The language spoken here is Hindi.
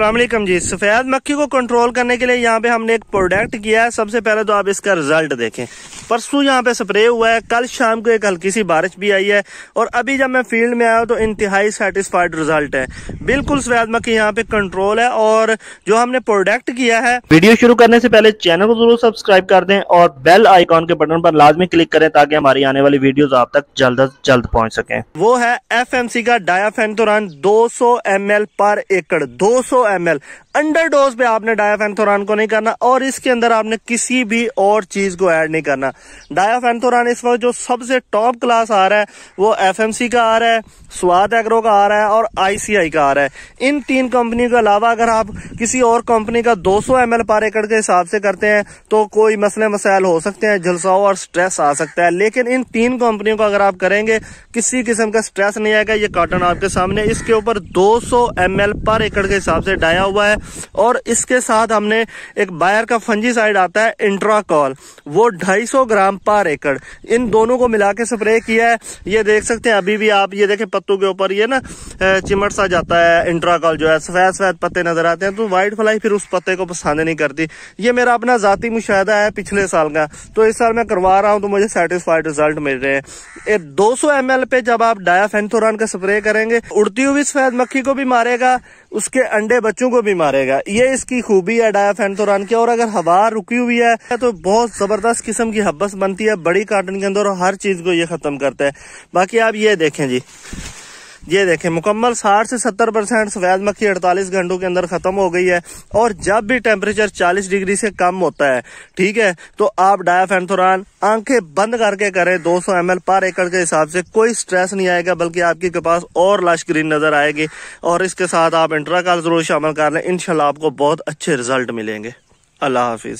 वालेकुम जी सफ़ेद मक्खी को कंट्रोल करने के लिए यहाँ पे हमने एक प्रोडक्ट किया है सबसे पहले तो आप इसका रिजल्ट देखें परसों यहाँ पे स्प्रे हुआ है कल शाम को एक हल्की सी बारिश भी आई है और अभी जब मैं फील्ड में आया तो इंतहाई सेटिस्फाइड रिजल्ट है बिल्कुल सफ़ेद मक्खी यहाँ पे कंट्रोल है और जो हमने प्रोडक्ट किया है वीडियो शुरू करने से पहले चैनल को जरूर सब्सक्राइब कर दें और बेल आइकॉन के बटन पर लाजमी क्लिक करें ताकि हमारी आने वाली वीडियो आप तक जल्द अज जल्द पहुँच सके वो है एफ का डायाफेंतुरान दो सौ पर एकड़ दो oo amel अंडर डोज पे आपने डायाफेंथोरान को नहीं करना और इसके अंदर आपने किसी भी और चीज को ऐड नहीं करना डायाफेंथोरान इस वक्त जो सबसे टॉप क्लास आ रहा है वो एफएमसी का आ रहा है स्वाद एग्रो का आ रहा है और आईसीआई का आ रहा है इन तीन कंपनी के अलावा अगर आप किसी और कंपनी का 200 सौ एम पर एकड़ के हिसाब से करते हैं तो कोई मसले मसाइल हो सकते हैं झलसाओ और स्ट्रेस आ सकता है लेकिन इन तीन कंपनियों को अगर आप करेंगे किसी किस्म का स्ट्रेस नहीं आएगा ये कॉटन आपके सामने इसके ऊपर दो सौ पर एकड़ के हिसाब से डाया हुआ है और इसके साथ हमने एक बायर का फंजी साइड आता है इंट्राकॉल वो 250 ग्राम पर एकड़ इन दोनों को मिला के स्प्रे किया है ये देख सकते हैं अभी भी आप ये देखें पत्तों के ऊपर ये ना चिमट सा जाता है इंट्राकॉल जो है सफेद सफेद पत्ते नजर आते हैं तो वाइट फ्लाई फिर उस पत्ते को पसंद नहीं करती ये मेरा अपना जाति मुशाह है पिछले साल का तो इस साल मैं करवा रहा हूँ तो मुझे सेटिस्फाइड रिजल्ट मिल रहे हैं दो सौ पे जब आप डाया का स्प्रे करेंगे उड़ती हुई सफेद मक्खी को भी मारेगा उसके अंडे बच्चों को भी मारेगा मारेगा ये इसकी खूबी है डायाफेंथोरान की और अगर हवा रुकी हुई है तो बहुत जबरदस्त किस्म की हब्बस बनती है बड़ी कार्टन के अंदर और हर चीज को ये खत्म करता है बाकी आप ये देखें जी ये देखें मुकम्मल 60 से 70 परसेंट सफ़ेद मक्खी 48 घंटों के अंदर ख़त्म हो गई है और जब भी टेम्परेचर 40 डिग्री से कम होता है ठीक है तो आप डायाफेंथोरान आंखें बंद करके करें 200 एल पर एकड़ के हिसाब से कोई स्ट्रेस नहीं आएगा बल्कि आपके पास और लाश ग्रीन नज़र आएगी और इसके साथ आप इंट्राकाल ज़रूर शामिल कर लें इनशाला आपको बहुत अच्छे रिजल्ट मिलेंगे अल्लाह हाफिज़